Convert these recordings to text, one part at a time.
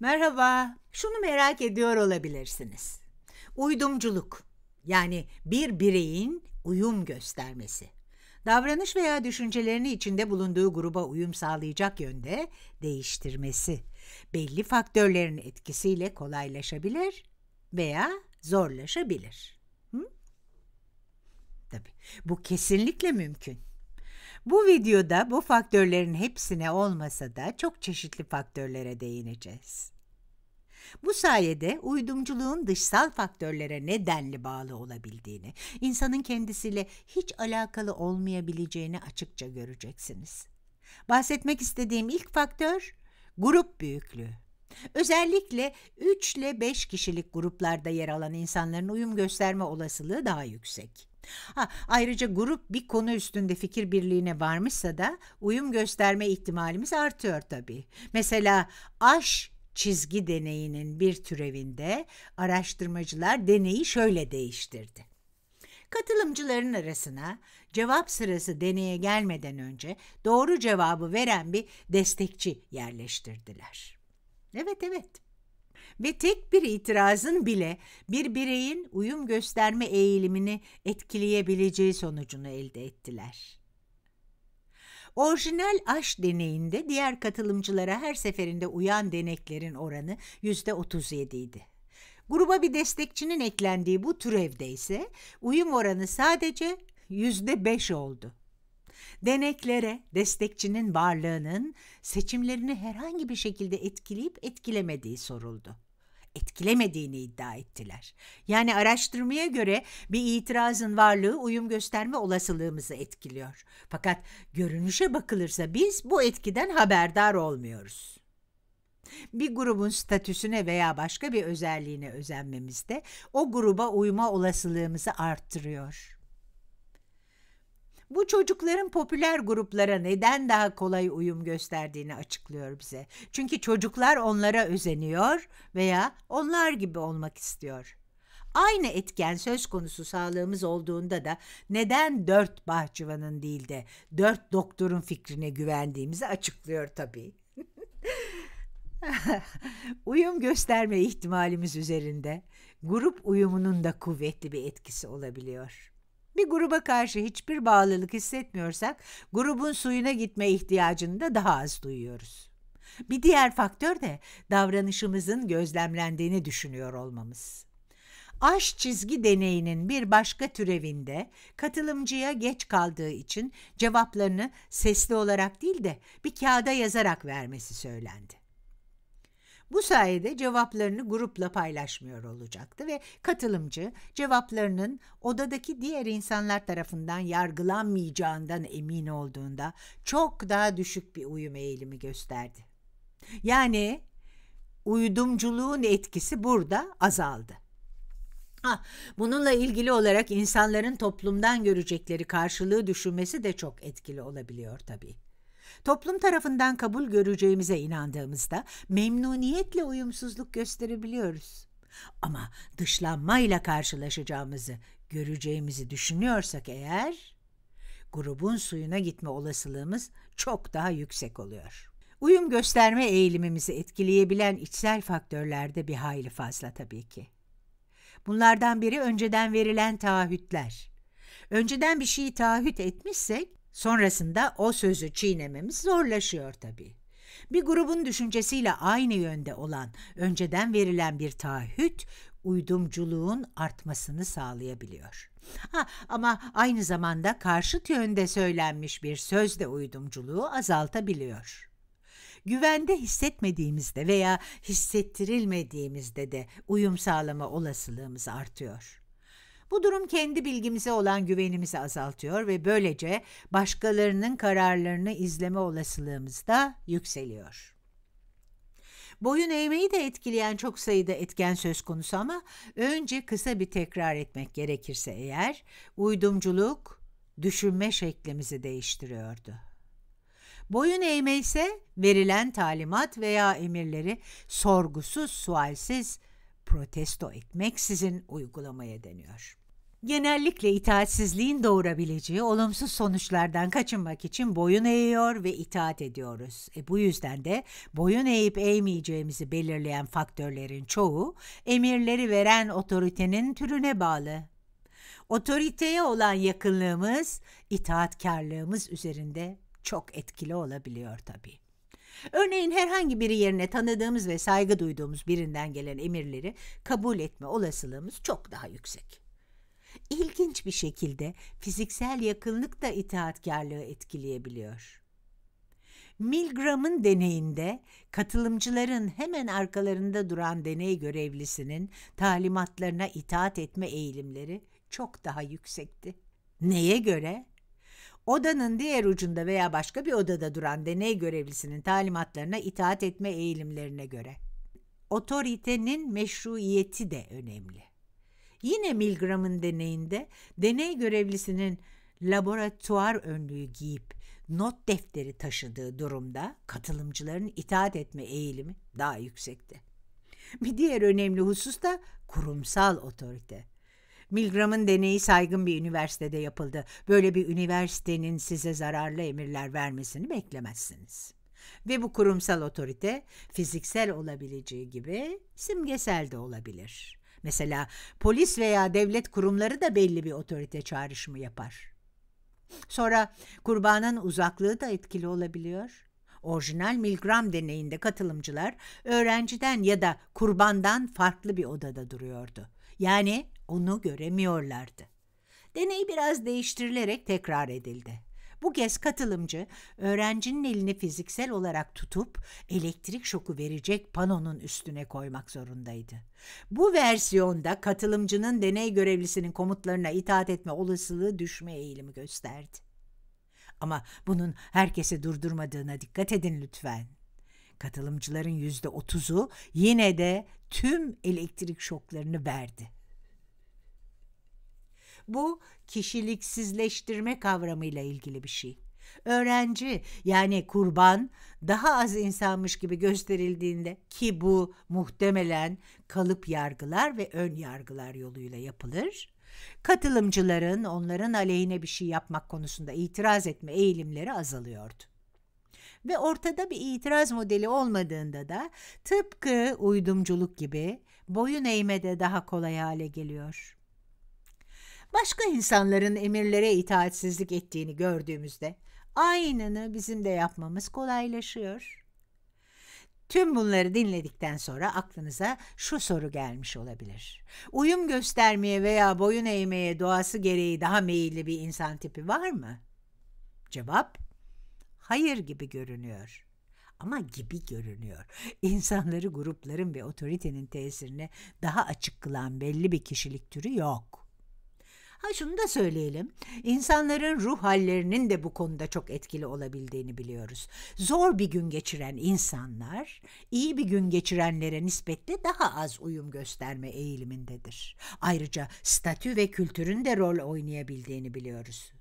Merhaba. Şunu merak ediyor olabilirsiniz. Uydumculuk yani bir bireyin uyum göstermesi. Davranış veya düşüncelerini içinde bulunduğu gruba uyum sağlayacak yönde değiştirmesi. Belli faktörlerin etkisiyle kolaylaşabilir veya zorlaşabilir. Hı? Tabii bu kesinlikle mümkün. Bu videoda bu faktörlerin hepsine olmasa da çok çeşitli faktörlere değineceğiz. Bu sayede uydumculuğun dışsal faktörlere ne denli bağlı olabildiğini, insanın kendisiyle hiç alakalı olmayabileceğini açıkça göreceksiniz. Bahsetmek istediğim ilk faktör grup büyüklüğü. Özellikle 3 ile 5 kişilik gruplarda yer alan insanların uyum gösterme olasılığı daha yüksek. Ha, ayrıca grup bir konu üstünde fikir birliğine varmışsa da uyum gösterme ihtimalimiz artıyor tabii. Mesela aş çizgi deneyinin bir türevinde araştırmacılar deneyi şöyle değiştirdi. Katılımcıların arasına cevap sırası deneye gelmeden önce doğru cevabı veren bir destekçi yerleştirdiler. Evet evet. Ve tek bir itirazın bile bir bireyin uyum gösterme eğilimini etkileyebileceği sonucunu elde ettiler. Orijinal aş deneyinde diğer katılımcılara her seferinde uyan deneklerin oranı %37 idi. Gruba bir destekçinin eklendiği bu türevde ise uyum oranı sadece %5 oldu deneklere destekçinin varlığının seçimlerini herhangi bir şekilde etkileyip etkilemediği soruldu etkilemediğini iddia ettiler. Yani araştırmaya göre bir itirazın varlığı uyum gösterme olasılığımızı etkiliyor. Fakat görünüşe bakılırsa biz bu etkiden haberdar olmuyoruz. Bir grubun statüsüne veya başka bir özelliğine özenmemiz de o gruba uyma olasılığımızı arttırıyor. Bu çocukların popüler gruplara neden daha kolay uyum gösterdiğini açıklıyor bize. Çünkü çocuklar onlara özeniyor veya onlar gibi olmak istiyor. Aynı etken söz konusu sağlığımız olduğunda da neden dört bahçıvanın değil de dört doktorun fikrine güvendiğimizi açıklıyor tabii. uyum gösterme ihtimalimiz üzerinde grup uyumunun da kuvvetli bir etkisi olabiliyor. Bir gruba karşı hiçbir bağlılık hissetmiyorsak grubun suyuna gitme ihtiyacını da daha az duyuyoruz. Bir diğer faktör de davranışımızın gözlemlendiğini düşünüyor olmamız. Aş çizgi deneyinin bir başka türevinde katılımcıya geç kaldığı için cevaplarını sesli olarak değil de bir kağıda yazarak vermesi söylendi. Bu sayede cevaplarını grupla paylaşmıyor olacaktı ve katılımcı cevaplarının odadaki diğer insanlar tarafından yargılanmayacağından emin olduğunda çok daha düşük bir uyum eğilimi gösterdi. Yani uydumculuğun etkisi burada azaldı. Ah, bununla ilgili olarak insanların toplumdan görecekleri karşılığı düşünmesi de çok etkili olabiliyor tabii. Toplum tarafından kabul göreceğimize inandığımızda memnuniyetle uyumsuzluk gösterebiliyoruz. Ama dışlanmayla karşılaşacağımızı göreceğimizi düşünüyorsak eğer grubun suyuna gitme olasılığımız çok daha yüksek oluyor. Uyum gösterme eğilimimizi etkileyebilen içsel faktörler de bir hayli fazla tabii ki. Bunlardan biri önceden verilen taahhütler. Önceden bir şeyi taahhüt etmişsek Sonrasında o sözü çiğnememiz zorlaşıyor tabii. Bir grubun düşüncesiyle aynı yönde olan, önceden verilen bir taahhüt uydumculuğun artmasını sağlayabiliyor. Ha, ama aynı zamanda karşıt yönde söylenmiş bir söz de uydumculuğu azaltabiliyor. Güvende hissetmediğimizde veya hissettirilmediğimizde de uyum sağlama olasılığımız artıyor. Bu durum kendi bilgimize olan güvenimizi azaltıyor ve böylece başkalarının kararlarını izleme olasılığımız da yükseliyor. Boyun eğmeyi de etkileyen çok sayıda etken söz konusu ama önce kısa bir tekrar etmek gerekirse eğer, uydumculuk düşünme şeklimizi değiştiriyordu. Boyun eğme ise verilen talimat veya emirleri sorgusuz sualsiz protesto etmeksizin uygulamaya deniyor genellikle itaatsizliğin doğurabileceği olumsuz sonuçlardan kaçınmak için boyun eğiyor ve itaat ediyoruz. E bu yüzden de boyun eğip eğmeyeceğimizi belirleyen faktörlerin çoğu emirleri veren otoritenin türüne bağlı. Otoriteye olan yakınlığımız, itaatkarlığımız üzerinde çok etkili olabiliyor tabii. Örneğin herhangi biri yerine tanıdığımız ve saygı duyduğumuz birinden gelen emirleri kabul etme olasılığımız çok daha yüksek ilginç bir şekilde fiziksel yakınlık da itaatkarlığı etkileyebiliyor. Milgram'ın deneyinde katılımcıların hemen arkalarında duran deney görevlisinin talimatlarına itaat etme eğilimleri çok daha yüksekti. Neye göre? Odanın diğer ucunda veya başka bir odada duran deney görevlisinin talimatlarına itaat etme eğilimlerine göre. Otoritenin meşruiyeti de önemli. Yine Milgram'ın deneyinde deney görevlisinin laboratuvar önlüğü giyip not defteri taşıdığı durumda katılımcıların itaat etme eğilimi daha yüksekti. Bir diğer önemli husus da kurumsal otorite. Milgram'ın deneyi saygın bir üniversitede yapıldı. Böyle bir üniversitenin size zararlı emirler vermesini beklemezsiniz. Ve bu kurumsal otorite fiziksel olabileceği gibi simgesel de olabilir. Mesela polis veya devlet kurumları da belli bir otorite çağrışımı yapar. Sonra kurbanın uzaklığı da etkili olabiliyor. Orijinal Milgram deneyinde katılımcılar öğrenciden ya da kurbandan farklı bir odada duruyordu. Yani onu göremiyorlardı. Deney biraz değiştirilerek tekrar edildi. Bu kez katılımcı öğrencinin elini fiziksel olarak tutup elektrik şoku verecek panonun üstüne koymak zorundaydı. Bu versiyonda katılımcının deney görevlisinin komutlarına itaat etme olasılığı düşme eğilimi gösterdi. Ama bunun herkesi durdurmadığına dikkat edin lütfen. Katılımcıların yüzde otuzu yine de tüm elektrik şoklarını verdi. Bu kişiliksizleştirme kavramıyla ilgili bir şey. Öğrenci yani kurban daha az insanmış gibi gösterildiğinde ki bu muhtemelen kalıp yargılar ve ön yargılar yoluyla yapılır. Katılımcıların onların aleyhine bir şey yapmak konusunda itiraz etme eğilimleri azalıyordu ve ortada bir itiraz modeli olmadığında da tıpkı uydumculuk gibi boyun eğmede daha kolay hale geliyor başka insanların emirlere itaatsizlik ettiğini gördüğümüzde aynını bizim de yapmamız kolaylaşıyor. Tüm bunları dinledikten sonra aklınıza şu soru gelmiş olabilir. Uyum göstermeye veya boyun eğmeye doğası gereği daha meyilli bir insan tipi var mı? Cevap, hayır gibi görünüyor.'' ama gibi görünüyor. İnsanları grupların ve otoritenin tesirine daha açık kılan belli bir kişilik türü yok. Ha şunu da söyleyelim. İnsanların ruh hallerinin de bu konuda çok etkili olabildiğini biliyoruz. Zor bir gün geçiren insanlar iyi bir gün geçirenlere nispetle daha az uyum gösterme eğilimindedir. Ayrıca statü ve kültürün de rol oynayabildiğini biliyoruz.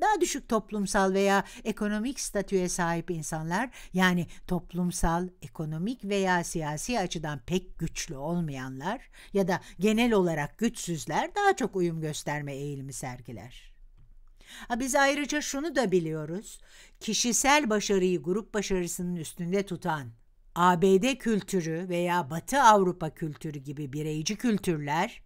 Daha düşük toplumsal veya ekonomik statüye sahip insanlar yani toplumsal, ekonomik veya siyasi açıdan pek güçlü olmayanlar ya da genel olarak güçsüzler daha çok uyum gösterme eğilimi sergiler. Ha, biz ayrıca şunu da biliyoruz. Kişisel başarıyı grup başarısının üstünde tutan ABD kültürü veya Batı Avrupa kültürü gibi bireyci kültürler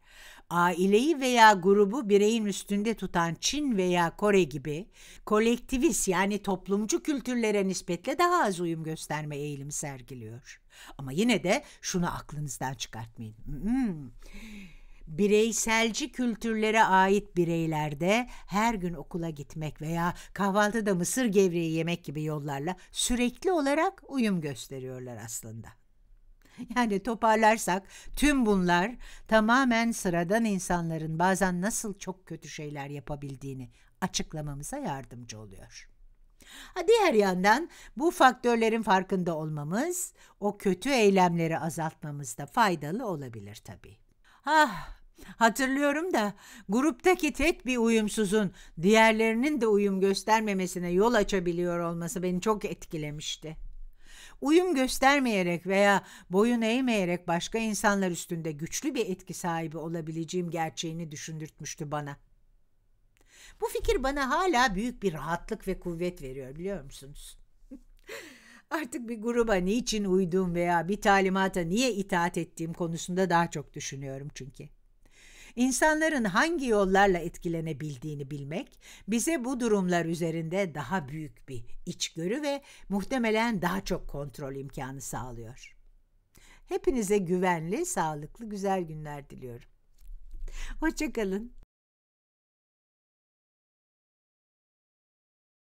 aileyi veya grubu bireyin üstünde tutan Çin veya Kore gibi kolektivist yani toplumcu kültürlere nispetle daha az uyum gösterme eğilimi sergiliyor. Ama yine de şunu aklınızdan çıkartmayın. Hmm. Bireyselci kültürlere ait bireylerde her gün okula gitmek veya kahvaltıda mısır gevreği yemek gibi yollarla sürekli olarak uyum gösteriyorlar aslında. Yani toparlarsak tüm bunlar tamamen sıradan insanların bazen nasıl çok kötü şeyler yapabildiğini açıklamamıza yardımcı oluyor. Ha diğer yandan bu faktörlerin farkında olmamız, o kötü eylemleri azaltmamızda faydalı olabilir tabii. Ah Hatırlıyorum da gruptaki tek bir uyumsuzun diğerlerinin de uyum göstermemesine yol açabiliyor olması beni çok etkilemişti uyum göstermeyerek veya boyun eğmeyerek başka insanlar üstünde güçlü bir etki sahibi olabileceğim gerçeğini düşündürtmüştü bana. Bu fikir bana hala büyük bir rahatlık ve kuvvet veriyor biliyor musunuz? Artık bir gruba niçin uyduğum veya bir talimata niye itaat ettiğim konusunda daha çok düşünüyorum çünkü. İnsanların hangi yollarla etkilenebildiğini bilmek bize bu durumlar üzerinde daha büyük bir içgörü ve muhtemelen daha çok kontrol imkanı sağlıyor. Hepinize güvenli, sağlıklı, güzel günler diliyorum. Hoşçakalın.